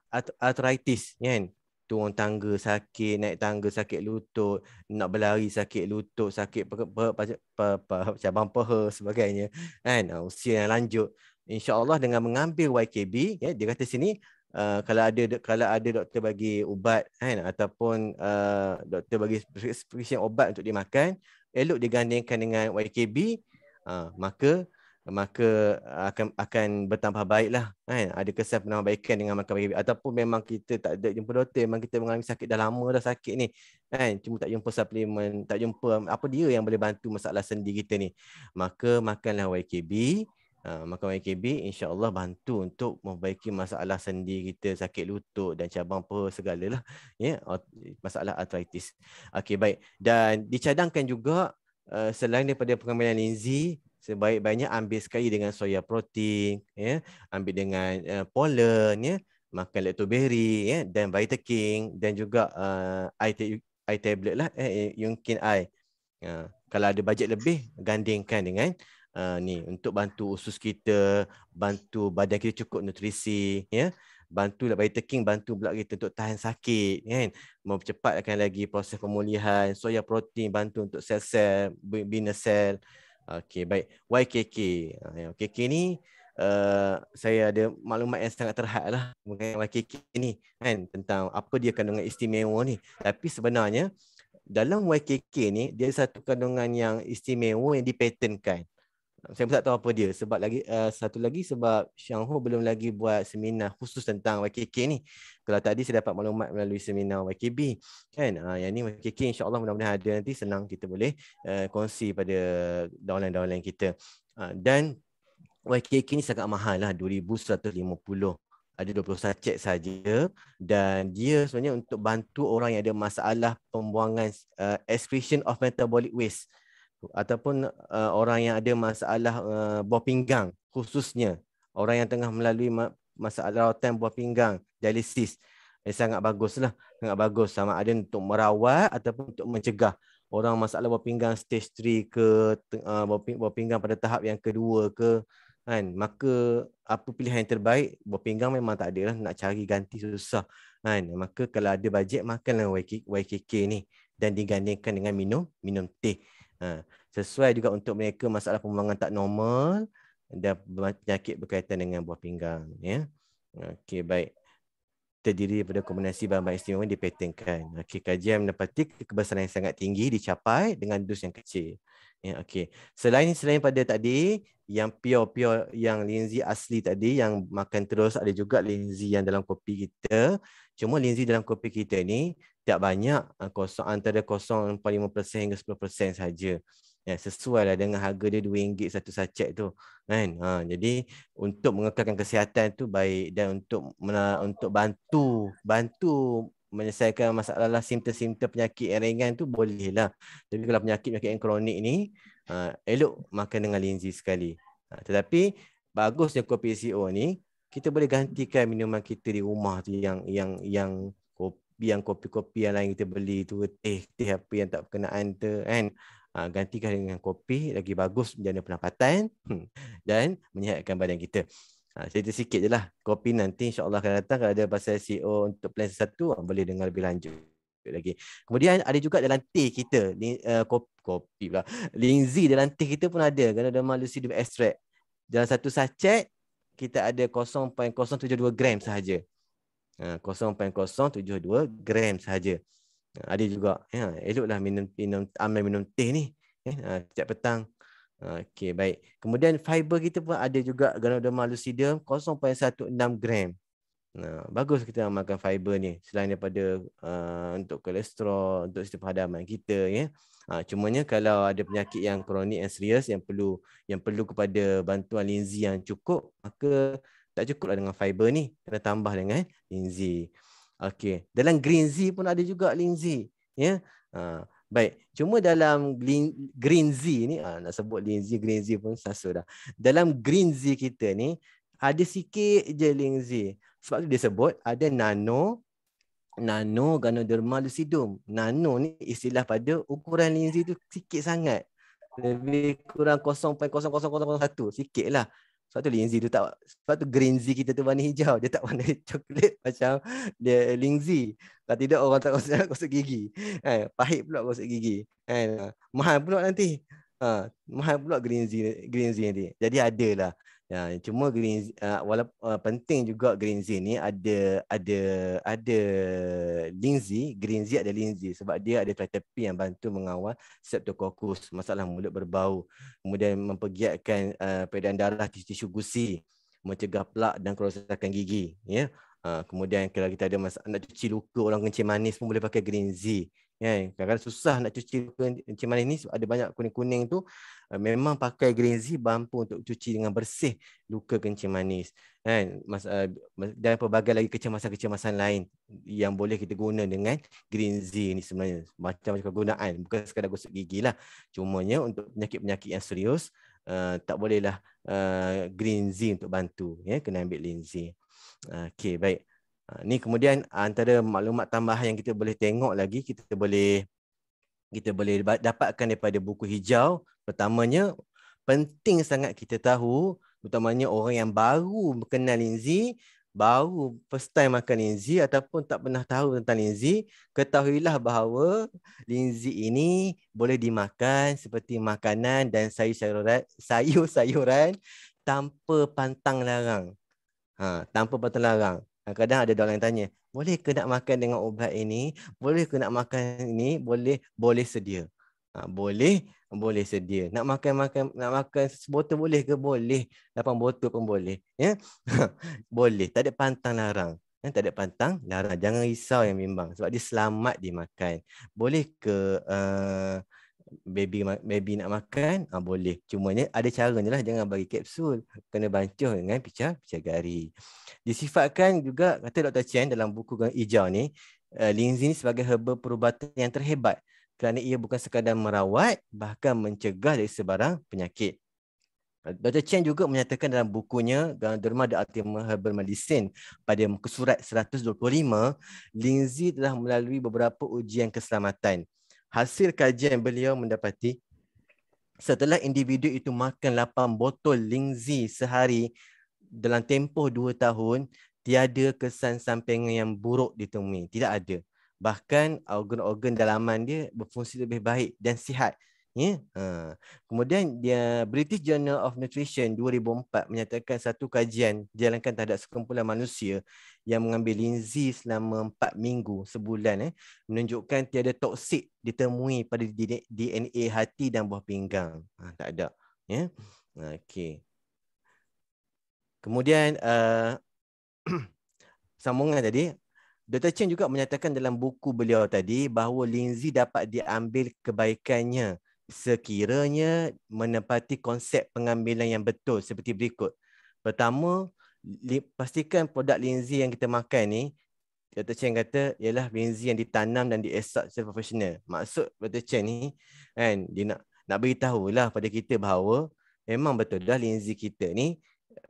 arthritis kan ya? turun tangga sakit, naik tangga sakit lutut, nak berlari sakit lutut, sakit per, per, per, per, cabang peha sebagainya. Kan? Usia yang lanjut. InsyaAllah dengan mengambil YKB, ya, dia kata sini, Uh, kalau ada kalau ada doktor bagi ubat kan ataupun uh, doktor bagi prescription ubat untuk dimakan elok digandingkan dengan YKB uh, ah, maka maka akan akan bertambah baiklah kan ada kesan baikkan dengan makan baby ataupun memang kita tak ada jumpa doktor memang kita mengalami sakit dah lama dah sakit ni kan cuma tak jumpa suplemen tak jumpa apa dia yang boleh bantu masalah sendi kita ni maka makanlah YKB Uh, ha, maka YKB insyaAllah bantu untuk memperbaiki masalah sendi kita, sakit lutut dan cabang apa segalalah. Ya, yeah? masalah arthritis. Okey, baik. Dan dicadangkan juga uh, selain daripada pengambilan lenzi, sebaik-baiknya ambil sekali dengan soya protein ya ambil dengan uh, pollen ya makan lactoberry ya dan vitamin king dan juga uh, eh, i tablet lah eh, eh yungkin i uh, ya, kalau ada bajet lebih gandingkan dengan uh, ni untuk bantu usus kita bantu badan kita cukup nutrisi ya bantu lah vitamin, king bantu pula kita untuk tahan sakit kan mempercepatkan lagi proses pemulihan soya protein bantu untuk sel-sel bina sel, -sel Okey, baik. YKK. YKK eh, ni uh, saya ada maklumat yang sangat terhad lah mengenai YKK ni kan tentang apa dia kandungan istimewa ni. Tapi sebenarnya dalam YKK ni dia satu kandungan yang istimewa yang dipatenkan saya pun tak tahu apa dia sebab lagi uh, satu lagi sebab Xiang Ho belum lagi buat seminar khusus tentang YKK ni. Kalau tadi saya dapat maklumat melalui seminar YKB kan. Uh, yang ni YKK insya-Allah mudah-mudahan ada nanti senang kita boleh uh, kongsi pada downline-downline kita. Uh, dan YKK ni sangat mahal lah 2150 ada 20 sachet saja dan dia sebenarnya untuk bantu orang yang ada masalah pembuangan uh, excretion of metabolic waste ataupun uh, orang yang ada masalah uh, buah pinggang khususnya orang yang tengah melalui ma- masalah rawatan buah pinggang dialisis eh, sangat baguslah sangat bagus sama ada untuk merawat ataupun untuk mencegah orang masalah buah pinggang stage 3 ke uh, buah, pinggang pada tahap yang kedua ke kan maka apa pilihan yang terbaik buah pinggang memang tak ada lah nak cari ganti susah kan maka kalau ada bajet makanlah YKK, YKK ni dan digandingkan dengan minum minum teh Ha, sesuai juga untuk mereka masalah pembuangan tak normal dan penyakit berkaitan dengan buah pinggang ya. Okey baik. Terdiri daripada kombinasi bahan-bahan istimewa dipatenkan. Okey kajian mendapati kebesaran yang sangat tinggi dicapai dengan dos yang kecil. Ya okay. Selain selain pada tadi yang pure-pure yang linzi asli tadi yang makan terus ada juga linzi yang dalam kopi kita. Cuma linzi dalam kopi kita ni tak banyak ah, kosong antara 0.5% hingga 10% saja. Ya, sesuai lah dengan harga dia RM2 satu sachet tu. Kan? Ha, jadi untuk mengekalkan kesihatan tu baik dan untuk untuk bantu bantu menyelesaikan masalah lah, simptom-simptom penyakit yang ringan tu boleh lah. Tapi kalau penyakit-penyakit yang kronik ni, uh, elok makan dengan linzi sekali. Uh, tetapi bagusnya kopi CO ni, kita boleh gantikan minuman kita di rumah tu yang yang yang kopi yang kopi-kopi yang lain kita beli tu teh teh apa yang tak berkenaan tu kan uh, gantikan dengan kopi lagi bagus menjana pendapatan hmm, dan menyihatkan badan kita. Ha, cerita sikit je lah. Kopi nanti insyaAllah akan datang. Kalau ada pasal CEO untuk plan satu ah, boleh dengar lebih lanjut. lagi. Kemudian ada juga dalam teh kita. Ling, uh, eh, kopi, kopi pula. Lingzi dalam T kita pun ada. Kena ada malusi dia extract. Dalam satu sachet, kita ada 0.072 gram sahaja. Ha, uh, 0.072 gram sahaja. Uh, ada juga. Ya, eloklah minum, minum, amal minum teh ni. Eh, uh, setiap petang. Okey, baik. Kemudian fiber kita pun ada juga ganoderma lucida 0.16 gram. Nah, bagus kita makan fiber ni selain daripada uh, untuk kolesterol, untuk sistem hadaman kita ya. Ah uh, cumanya kalau ada penyakit yang kronik and serius yang perlu yang perlu kepada bantuan linzi yang cukup, maka tak cukuplah dengan fiber ni, kena tambah dengan linzi. Okey, dalam green zea pun ada juga linzi ya. Ah uh, Baik. Cuma dalam Green Z ni, ah, nak sebut Green Z, Green Z pun sasa dah. Dalam Green Z kita ni, ada sikit je Green Z. Sebab tu dia sebut, ada nano, nano ganoderma lucidum. Nano ni istilah pada ukuran Green Z tu sikit sangat. Lebih kurang 0.00001. Sikit lah. Sebab tu Lingzi tu tak Sebab tu green Z kita tu warna hijau Dia tak warna coklat macam dia Lingzi Kalau tidak orang tak gosok, gosok gigi eh, Pahit pula gosok gigi eh, Mahal pula nanti ha, Mahal pula green Z, green Z nanti Jadi ada lah Ya, cuma green uh, eh, walaupun uh, eh, penting juga green zin ni ada ada ada linzi, green zin ada linzi sebab dia ada terapi yang bantu mengawal septokokus masalah mulut berbau, kemudian mempergiatkan uh, peredaran darah di tisu gusi, mencegah plak dan kerosakan gigi, ya. Uh, kemudian kalau kita ada masalah nak cuci luka orang kencing manis pun boleh pakai green zin kan kadang-kadang susah nak cuci kencing manis ni ada banyak kuning-kuning tu eh, memang pakai green zi mampu untuk cuci dengan bersih luka kencing manis kan dan eh, pelbagai lagi kecemasan-kecemasan lain yang boleh kita guna dengan green zi ni sebenarnya macam-macam kegunaan bukan sekadar gosok gigi gigilah cumanya untuk penyakit-penyakit yang serius eh, tak bolehlah uh, green zinc untuk bantu ya kena ambil linzi. Okey baik. Ha, ni kemudian antara maklumat tambahan yang kita boleh tengok lagi kita boleh kita boleh dapatkan daripada buku hijau pertamanya penting sangat kita tahu utamanya orang yang baru kenal Linzi baru first time makan Linzi ataupun tak pernah tahu tentang Linzi ketahuilah bahawa Linzi ini boleh dimakan seperti makanan dan sayur-sayuran sayur-sayuran tanpa pantang larang ha tanpa pantang larang Kadang-kadang ah, ada orang yang tanya, boleh ke nak makan dengan ubat ini? Boleh ke nak makan ini? Boleh boleh sedia. Ha, boleh boleh sedia. Nak makan makan nak makan sebotol boleh ke? Boleh. 8 botol pun boleh. Ya. boleh. Tak ada pantang larang. Ya, tak ada pantang larang. Jangan risau yang bimbang sebab dia selamat dimakan. Boleh ke uh, baby baby nak makan ah boleh cumanya ada cara lah jangan bagi kapsul kena bancuh dengan pecah pecah gari disifatkan juga kata Dr. Chen dalam buku gang hijau ni uh, linzi sebagai herba perubatan yang terhebat kerana ia bukan sekadar merawat bahkan mencegah dari sebarang penyakit Dr. Chen juga menyatakan dalam bukunya Ganoderma The Ultimate Herbal Medicine pada muka surat 125, Lingzi telah melalui beberapa ujian keselamatan hasil kajian beliau mendapati setelah individu itu makan 8 botol lingzi sehari dalam tempoh 2 tahun tiada kesan sampingan yang buruk ditemui tidak ada bahkan organ-organ dalaman dia berfungsi lebih baik dan sihat Ya. Ha. Kemudian dia British Journal of Nutrition 2004 menyatakan satu kajian dijalankan terhadap sekumpulan manusia yang mengambil linzi selama 4 minggu sebulan eh menunjukkan tiada toksik ditemui pada DNA hati dan buah pinggang. Ha, tak ada. Ya. Okey. Kemudian uh, sambungan tadi Dr. Chen juga menyatakan dalam buku beliau tadi bahawa linzi dapat diambil kebaikannya sekiranya menepati konsep pengambilan yang betul seperti berikut. Pertama, pastikan produk linzi yang kita makan ni Dr. Chen kata ialah linzi yang ditanam dan diesak secara profesional. Maksud Dr. Chen ni kan dia nak nak beritahu lah pada kita bahawa memang betul dah linzi kita ni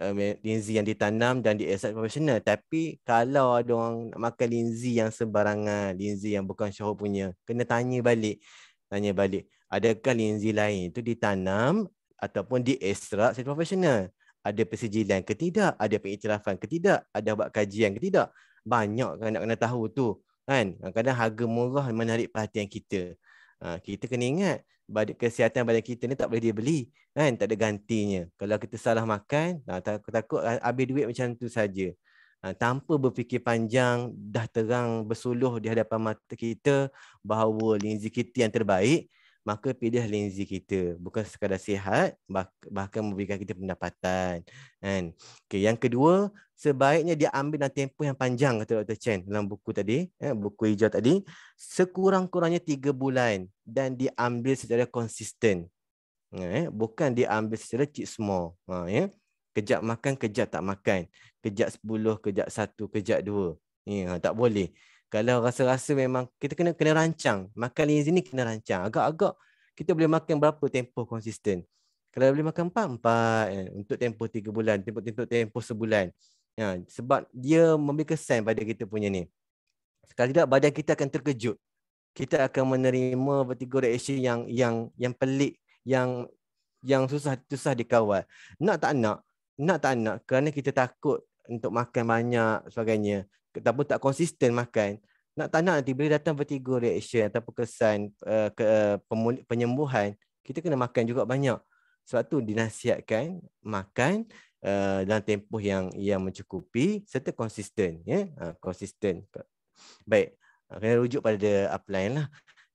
eh, linzi yang ditanam dan diesak profesional tapi kalau ada orang nak makan linzi yang sembarangan linzi yang bukan syahur punya kena tanya balik tanya balik adakah lenzi lain itu ditanam ataupun diekstrak secara profesional ada persijilan ke tidak ada pengiktirafan ke tidak ada buat kajian ke tidak banyak kan nak kena tahu tu kan kadang-kadang harga murah menarik perhatian kita ha, kita kena ingat badan kesihatan badan kita ni tak boleh dia beli kan tak ada gantinya kalau kita salah makan ha, takut takut habis duit macam tu saja ha, tanpa berfikir panjang dah terang bersuluh di hadapan mata kita bahawa lenzi kita yang terbaik maka pilih lensi kita bukan sekadar sihat bahkan memberikan kita pendapatan kan okay. yang kedua sebaiknya dia ambil dalam tempoh yang panjang kata Dr Chen dalam buku tadi eh, buku hijau tadi sekurang-kurangnya 3 bulan dan diambil secara konsisten eh, bukan diambil secara cheap small ha, ya kejap makan kejap tak makan kejap 10 kejap 1 kejap 2 ya tak boleh kalau rasa-rasa memang kita kena kena rancang makan lazy ni kena rancang agak-agak kita boleh makan berapa tempoh konsisten kalau boleh makan empat empat eh, untuk tempoh tiga bulan tempoh tempoh tempoh sebulan ya, sebab dia memberi kesan pada kita punya ni sekali tidak badan kita akan terkejut kita akan menerima vertigo reaction yang yang yang pelik yang yang susah susah dikawal nak tak nak nak tak nak kerana kita takut untuk makan banyak sebagainya ataupun tak konsisten makan nak tanya, nak nanti bila datang vertigo reaction ataupun kesan uh, ke, uh, pemul- penyembuhan kita kena makan juga banyak sebab tu dinasihatkan makan uh, dalam tempoh yang yang mencukupi serta konsisten ya yeah? Ha, uh, konsisten baik uh, kena rujuk pada the lain lah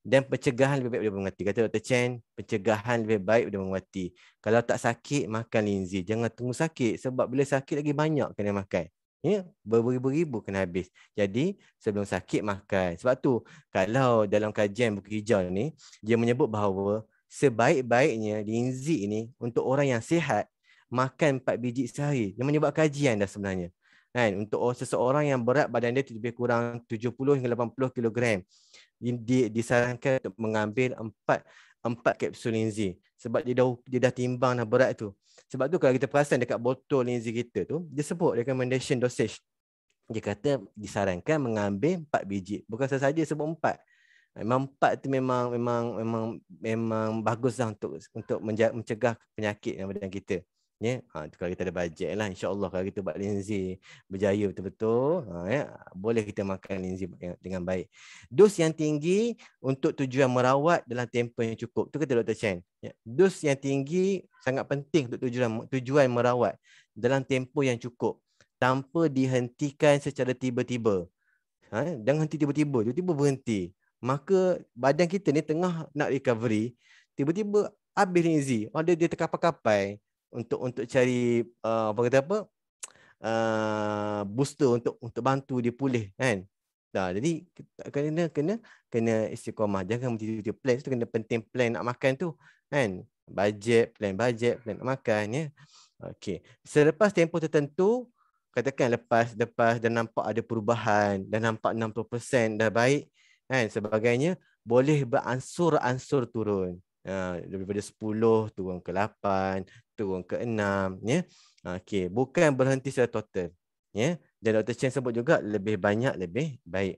dan pencegahan lebih baik daripada mengati. Kata Dr. Chen, pencegahan lebih baik daripada mengati. Kalau tak sakit, makan linzi. Jangan tunggu sakit. Sebab bila sakit lagi banyak kena makan ya beribu-ribu kena habis jadi sebelum sakit makan sebab tu kalau dalam kajian buku hijau ni dia menyebut bahawa sebaik-baiknya linzi ni untuk orang yang sihat makan 4 biji sehari dia menyebut kajian dah sebenarnya kan untuk seseorang yang berat badan dia lebih kurang 70 hingga 80 kg di, disarankan untuk mengambil 4 empat kapsul lenzi sebab dia dah dia dah timbang dah berat tu. Sebab tu kalau kita perasan dekat botol lenzi kita tu, dia sebut recommendation dosage. Dia kata disarankan mengambil empat biji. Bukan sahaja sebut empat. Memang empat tu memang memang memang memang baguslah untuk untuk mencegah penyakit dalam badan kita ya ha, kalau kita ada bajet lah insyaallah kalau kita buat lenzi berjaya betul-betul ha, ya boleh kita makan lenzi dengan baik dos yang tinggi untuk tujuan merawat dalam tempoh yang cukup tu kata Dr. Chen ya dos yang tinggi sangat penting untuk tujuan tujuan merawat dalam tempoh yang cukup tanpa dihentikan secara tiba-tiba ha dengan henti tiba-tiba tiba-tiba berhenti maka badan kita ni tengah nak recovery tiba-tiba habis lenzi ada dia terkapai-kapai untuk untuk cari uh, apa kata apa uh, booster untuk untuk bantu dia pulih kan dah jadi kena kena kena istiqamah jangan mesti plan tu kena penting plan nak makan tu kan bajet plan bajet plan nak makan ya okey selepas tempoh tertentu katakan lepas lepas dan nampak ada perubahan dan nampak 60% dah baik kan sebagainya boleh beransur-ansur turun uh, daripada 10 turun ke 8 turun ke enam ya okey bukan berhenti secara total ya dan Dr Chen sebut juga lebih banyak lebih baik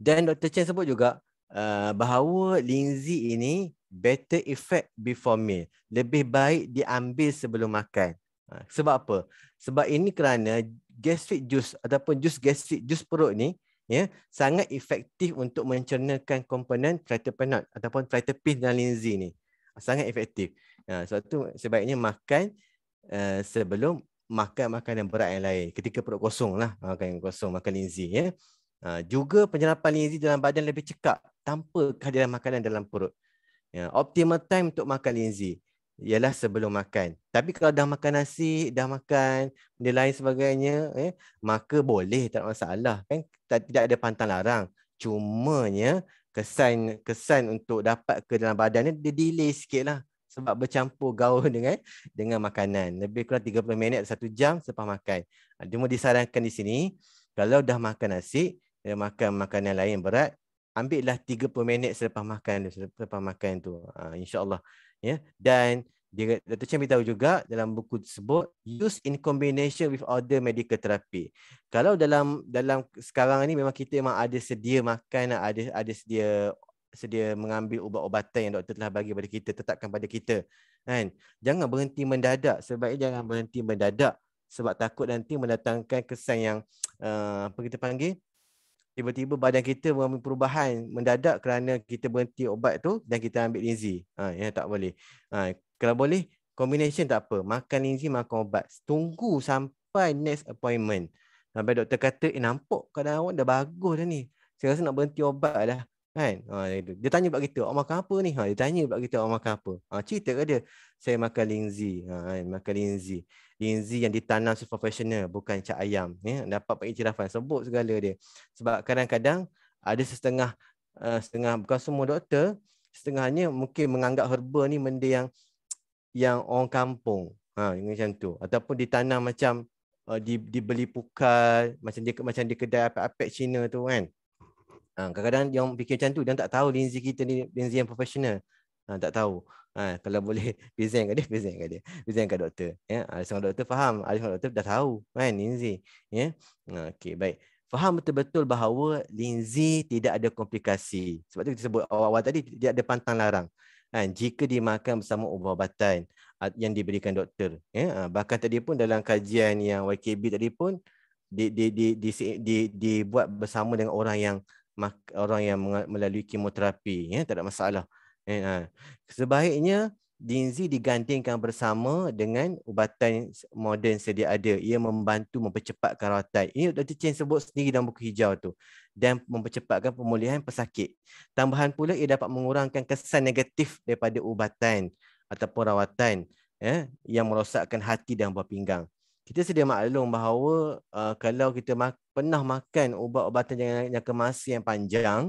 dan Dr Chen sebut juga uh, bahawa Lindsay ini better effect before meal lebih baik diambil sebelum makan ha, sebab apa sebab ini kerana gastric juice ataupun jus gastric jus perut ni ya sangat efektif untuk mencernakan komponen triterpenoid ataupun triterpin dalam linzi ni sangat efektif Ha, sebab tu sebaiknya makan uh, sebelum makan makanan berat yang lain. Ketika perut kosong lah. Makan yang kosong, makan linzi. Ya. Uh, juga penyerapan linzi dalam badan lebih cekap tanpa kehadiran makanan dalam perut. Ya, optimal time untuk makan linzi ialah sebelum makan. Tapi kalau dah makan nasi, dah makan benda lain sebagainya, eh, maka boleh tak ada masalah. Kan? Tidak ada pantang larang. Cuma Cumanya kesan kesan untuk dapat ke dalam badan ni dia delay sikit lah sebab bercampur gaul dengan dengan makanan. Lebih kurang 30 minit atau 1 jam selepas makan. Cuma ah, disarankan di sini, kalau dah makan nasi, dah makan makanan lain berat, ambillah 30 minit selepas makan selepas makan tu. Ha, InsyaAllah. Ya. Dan dia, Dr. Chen beritahu juga dalam buku tersebut, use in combination with other medical therapy. Kalau dalam dalam sekarang ni memang kita memang ada sedia makan, ada ada sedia sedia mengambil ubat-ubatan yang doktor telah bagi pada kita, tetapkan pada kita. Kan? Jangan berhenti mendadak. Sebaiknya jangan berhenti mendadak. Sebab takut nanti mendatangkan kesan yang uh, apa kita panggil? Tiba-tiba badan kita mengalami perubahan mendadak kerana kita berhenti ubat tu dan kita ambil linzi. Ha, ya, tak boleh. Ha, kalau boleh, combination tak apa. Makan linzi, makan ubat. Tunggu sampai next appointment. Sampai doktor kata, eh, nampak kadang awak dah bagus dah ni. Saya rasa nak berhenti ubat lah. Kan? Ha, dia tanya buat kita, awak makan apa ni? Ha, dia tanya buat kita, awak makan apa? Ha, cerita ke dia, saya makan linzi. Ha, kan? Makan linzi. Linzi yang ditanam secara profesional, bukan cak ayam. Ya? Dapat pengiktirafan, sebut segala dia. Sebab kadang-kadang ada setengah, uh, setengah bukan semua doktor, setengahnya mungkin menganggap herba ni benda yang yang orang kampung. Ha, macam tu. Ataupun ditanam macam uh, dibeli pukal, macam dia, macam dia kedai apek-apek Cina tu kan. Ha, kadang-kadang yang fikir macam tu dia tak tahu lensi kita ni lensi yang profesional. Ha, tak tahu. Ha, kalau boleh bezan dengan dia, bezan dengan dia. Bezan dengan doktor. Ya, ada ha, seorang doktor faham, ada seorang doktor dah tahu kan lensi. Ya. Ha, Okey, baik. Faham betul-betul bahawa lensi tidak ada komplikasi. Sebab tu kita sebut awal-awal tadi dia ada pantang larang. Ha, jika dimakan bersama ubat-ubatan yang diberikan doktor. Ya, ha, bahkan tadi pun dalam kajian yang YKB tadi pun dibuat di di di, di, di, di, bersama dengan orang yang orang yang melalui kemoterapi ya tak ada masalah ya, ha. sebaiknya dinzi digantikan bersama dengan ubatan moden sedia ada ia membantu mempercepatkan rawatan ini Dr Chen sebut sendiri dalam buku hijau tu dan mempercepatkan pemulihan pesakit tambahan pula ia dapat mengurangkan kesan negatif daripada ubatan ataupun rawatan ya yang merosakkan hati dan buah pinggang kita sedia maklum bahawa uh, kalau kita mak- pernah makan ubat-ubatan jangka, jangka masa yang panjang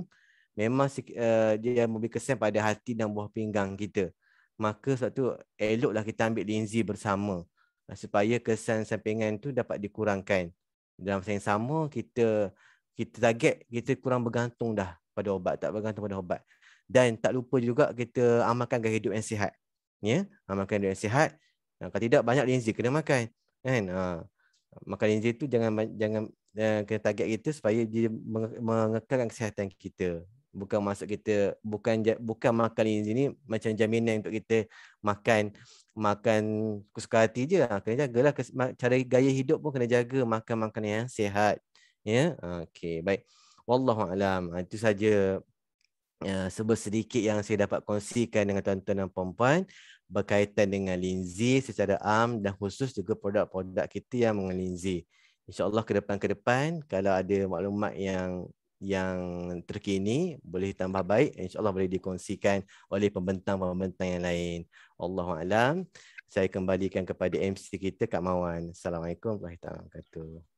memang uh, dia memberi kesan pada hati dan buah pinggang kita maka satu eloklah kita ambil linzi bersama eh, supaya kesan sampingan tu dapat dikurangkan dalam masa yang sama kita kita target kita kurang bergantung dah pada ubat tak bergantung pada ubat dan tak lupa juga kita amalkan gaya hidup yang sihat ya amalkan hidup yang sihat kalau tidak banyak linzi kena makan kan ha. makan linzi tu jangan jangan kena target kita supaya dia mengekalkan kesihatan kita bukan masuk kita bukan bukan makan ini sini macam jaminan untuk kita makan makan kesuka hati je ha, kena jagalah cara gaya hidup pun kena jaga makan makanan yang sihat ya okey baik wallahu alam ha, itu saja ya, sebesar sedikit yang saya dapat kongsikan dengan tuan-tuan dan puan-puan berkaitan dengan linzi secara am dan khusus juga produk-produk kita yang mengenai linzi. InsyaAllah ke depan ke depan kalau ada maklumat yang yang terkini boleh tambah baik insyaallah boleh dikongsikan oleh pembentang-pembentang yang lain. Allahu alam. Saya kembalikan kepada MC kita Kak Mawan. Assalamualaikum warahmatullahi wabarakatuh.